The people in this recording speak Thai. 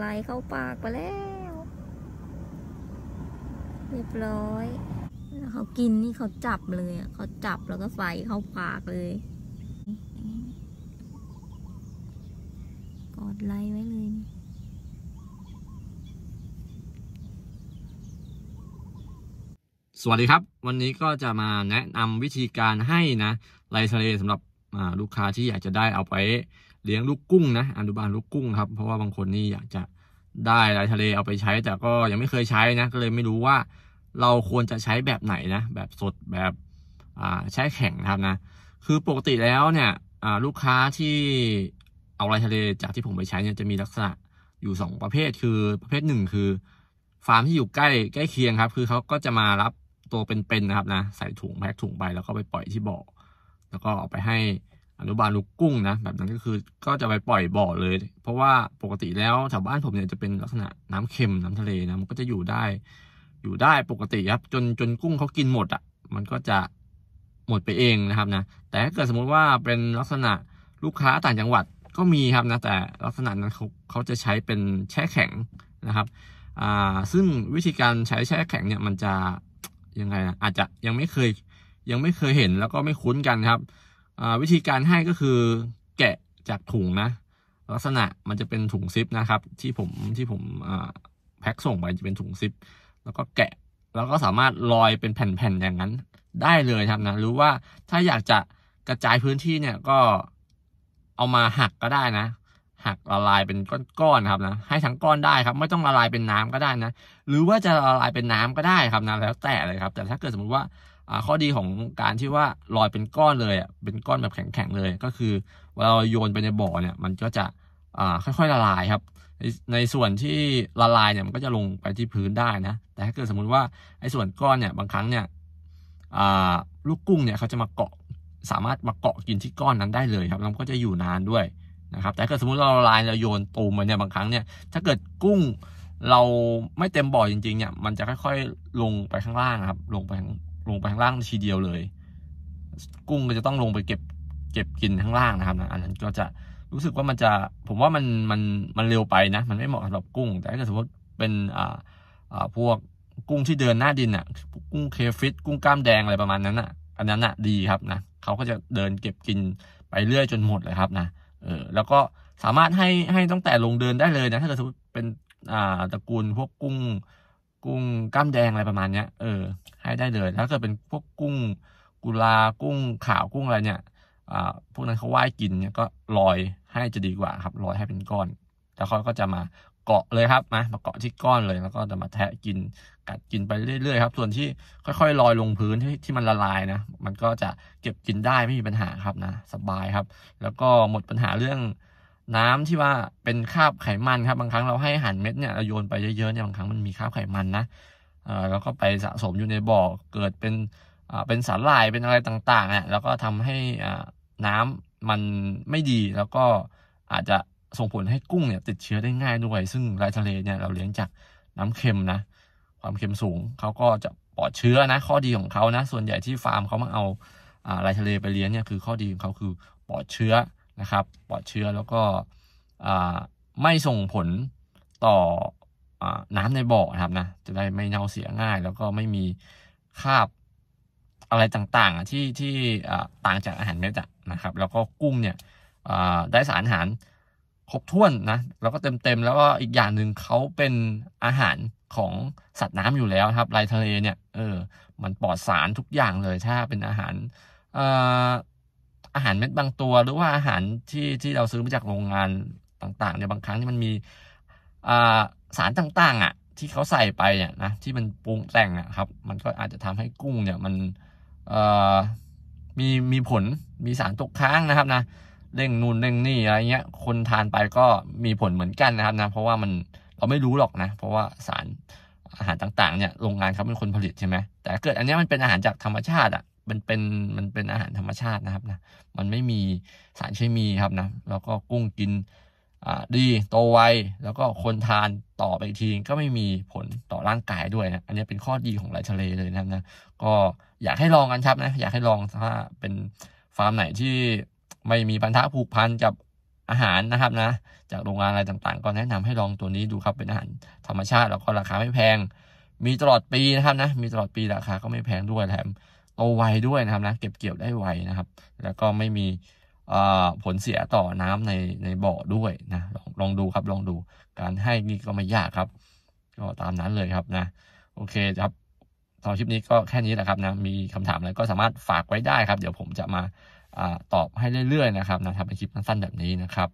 ไหลเข้าปากไปแล้วเรียบร้อยเขากินนี่เขาจับเลย เขาจับแล้วก็ใส่เข้าปากเลย กอดไล่ไว้เลยสวัสดีครับ วันนี้ก็จะมาแนะนำวิธีการให้นะ ไลทะเลสำหรับลูกค้าที่อยากจะได้เอาไปเลี้ยงลูกกุ้งนะอนุบาลลูกกุ้งครับเพราะว่าบางคนนี่อยากจะได้ลายทะเลเอาไปใช้ แต่ก็ยังไม่เคยใช้นะก็เลยไม่รู้ว่าเราควรจะใช้แบบไหนนะแบบสดแบบใช้แข็งนะครับนะ คือปกติแล้วเนี่ยลูกค้าที่เอาลายทะเลจากที่ผมไปใช้เนี่ยจะมีลักษณะอยู่ 2 ประเภทคือประเภทหนึ่งคือ ฟาร์มที่อยู่ใกล้ใกล้เคียงครับ คือเขาก็จะมารับตัวเป็นๆนนะครับนะใส่ถุงแพ็คถุงไปแล้วก็ไปปล่อยที่บ่อแล้วก็เอาไปให้อนุบาลลูกกุ้งนะแบบนั้นก็คือก็จะไปปล่อยบ่อเลย เพราะว่าปกติแล้วแถวบ้านผมเนี่ยจะเป็นลักษณะน้ำเค็มน้ำทะเลนะมันก็จะอยู่ได้ อยู่ได้ปกติครับ จนจนกุ้งเขากินหมดอะ่ะ มันก็จะหมดไปเองนะครับนะแต่ถ้าเกิดสมมุติว่าเป็นลักษณะลูกค้าต่างจังหวัดก็มีครับนะ แต่ลักษณะนั้นเขาเขาจะใช้เป็นแช่แข็งนะครับอ่าซึ่งวิธีการใช้แช่แข็งเนี่ยมันจะยังไงนะอาจจะยังไม่เคย ยังไม่เคยเห็นแล้วก็ไม่คุ้นกันครับวิธีการให้ก็คือ แกะจากถุงนะ ลักษณะมันจะเป็นถุงซิปนะครับ ที่ผมที่ผมแพ็คส่งไปจะเป็นถุงซิปแล้วก็แกะแล้วก็สามารถลอยเป็นแผ่นๆอย่างนั้น ได้เลยครับนะหรือว่าถ้าอยากจะกระจายพื้นที่เนี่ยก็เอามาหักก็ได้นะหักละลายเป็นก้อนๆครับนะ ให้ทั้งก้อนได้ครับ ไม่ต้องละลายเป็นน้ำก็ได้นะหรือว่าจะละลายเป็นน้ำก็ได้ครับนะ แล้วแต่เลยครับ แต่ถ้าเกิดสมมติว่าข้อดีของการที่ว่าลอยเป็นก้อนเลยอ่ะเป็นก้อนแบบแข็งๆเลย ก็คือเวลาเราโยนไปในบ่อเนี่ย มันก็จะค่อยๆละลายครับ ในส่วนที่ละลายเนี่ย มันก็จะลงไปที่พื้นได้นะ แต่ถ้าเกิดสมมุติว่าไอ้ส่วนก้อนเนี่ย บางครั้งเนี่ยลูกกุ้งเนี่ยเขาจะมาเกาะ สามารถมาเกาะกินที่ก้อนนั้นได้เลยครับ แล้วก็จะอยู่นานด้วยนะครับ แต่ถ้าเกิดสมมติเราละลาย เราโยนตูมมาเนี่ย บางครั้งเนี่ย ถ้าเกิดกุ้งเราไม่เต็มบ่อจริงๆเนี่ย มันจะค่อยๆ ลงไปข้างล่างครับ ลงไปลงไปข้างล่างทีเดียวเลย กุ้งก็จะต้องลงไปเก็บ เก็บกินข้างล่างนะครับนะอันนั้นก็จะรู้สึกว่ามันจะ ผมว่ามันมันมันเร็วไปนะ มันไม่เหมาะสำหรับกุ้ง แต่ถ้าสมมติเป็นอ่าอ่าพวกกุ้งที่เดินหน้าดินอ่ะกุ้งเคฟิต กุ้งกล้ามแดงอะไรประมาณนั้นอ่ะ อันนั้นอ่ะดีครับนะเขาก็จะเดินเก็บกินไปเรื่อยจนหมดเลยครับนะเออ แล้วก็สามารถให้ให้ตั้งแต่ลงเดินได้เลยนะถ้าเกิดสมมติเป็นอ่าตระกูลพวกกุ้งกุ้งกล้ามแดงอะไรประมาณเนี้ยเออให้ได้เลยถ้าเกิดเป็นพวกกุ้ง กุลา กุ้งขาว กุ้งอะไรเนี่ย อ่าพวกนั้นเขาว่ายกินเนี่ยก็ลอยให้จะดีกว่า ครับลอยให้เป็นก้อน แต่เขาก็จะมาเกาะเลยครับมามาเกาะที่ก้อนเลยแล้ว ก็จะมาแทะกินกัดกินไปเรื่อยๆครับส่วนที่ค่อยๆลอยลงพื้นที่ที่มันละลายนะมันก็จะเก็บกินได้ไม่มีปัญหาครับนะสบายครับ แล้วก็หมดปัญหาเรื่องน้ำที่ว่าเป็นคราบไขมันครับบางครั้งเราให้อาหารเม็ดเนี่ยเราโยนไปเยอะๆเนี่ยบางครั้งมันมีคราบไขมันนะแล้วก็ไปสะสมอยู่ในบ่อเกิดเป็นเป็นสารลายเป็นอะไรต่างๆอ่ะแล้วก็ทำให้น้ำมันไม่ดีแล้วก็อาจจะส่งผลให้กุ้งเนี่ย ติดเชื้อได้ง่ายด้วย ซึ่งรายทะเลเนี่ยเราเลี้ยงจากน้ำเค็มนะ ความเค็มสูงเขาก็จะปลอดเชื้อนะ ข้อดีของเขานะ ส่วนใหญ่ที่ฟาร์มเขามาเอารายทะเลไปเลี้ยงเนี่ยคือข้อดีของเขาคือปลอดเชื้อนะครับปลอดเชื้อแล้วก็ไม่ส่งผลต่ออน้ำในบ่อนะครับนะจะได้ไม่เน่าเสียง่าย แล้วก็ไม่มีคราบอะไรต่าง ๆ ที่ที่ต่างจากอาหารเม็ดนะครับ แล้วก็กุ้งเนี่ยได้สารอาหารครบถ้วนนะ แล้วก็เต็มๆแล้วก็อีกอย่างหนึ่งเขาเป็นอาหารของสัตว์น้ำอยู่แล้ว ครับไรทะเลเนี่ย เออ มันปลอดสารทุกอย่างเลยถ้าเป็นอาหารอาหารเม็ดบางตัว หรือว่าอาหารที่ที่เราซื้อมาจากโรงงานต่าง ๆ เนี่ยบางครั้งที่มันมีสารต่าง ๆอ่ะที่เขาใส่ไปเนี่ยนะที่มันปรุงแต่งอ่ะ ครับ มันก็อาจจะทำให้กุ้ง เนี่ยมันมีมีผลมีสารตกค้างนะครับนะเร่งนูนเร่งนี่อะไรเงี้ยคนทานไปก็มีผลเหมือนกันนะครับนะเพราะว่ามันเราไม่รู้หรอกนะเพราะว่าสารอาหารต่างๆเนี่ยโรงงานเขาเป็นคนผลิตใช่ไหมแต่เกิด อันนี้มันเป็นอาหารจากธรรมชาติอ่ะมันเป็นมันเป็นอาหารธรรมชาตินะครับนะ มันไม่มีสารเคมีครับนะ แล้วก็กุ้งกินดีโตไว แล้วก็คนทานต่อไปทีก็ไม่มีผลต่อร่างกายด้วยนะอันนี้เป็นข้อดีของไรทะเลเลยนะครับนะก็อยากให้ลองกันครับนะ อยากให้ลองถ้าเป็นฟาร์มไหนที่ไม่มีพันธะผูกพันกับอาหารนะครับนะ จากโรงงานอะไรต่างๆ ก็แนะนำให้ลองตัวนี้ดูครับเป็นอาหารธรรมชาติ แล้วก็ราคาไม่แพง มีตลอดปีนะครับนะ มีตลอดปีราคาก็ไม่แพงด้วยแถมเอาไวด้วยนะครับนะ เก็บเกี่ยวได้ไวนะครับ แล้วก็ไม่มีผลเสียต่อน้ำในในบ่อด้วยนะลองลองดูครับลองดูการให้นี่ก็ไม่ยากครับ ก็ตามนั้นเลยครับนะ โอเคครับตอนคลิปนี้ก็แค่นี้แหละครับนะ มีคำถามอะไรก็สามารถฝากไว้ได้ครับเดี๋ยวผมจะมาอตอบให้เรื่อยๆนะครับนะทำเป็นคลิปสั้นๆแบบนี้นะครับ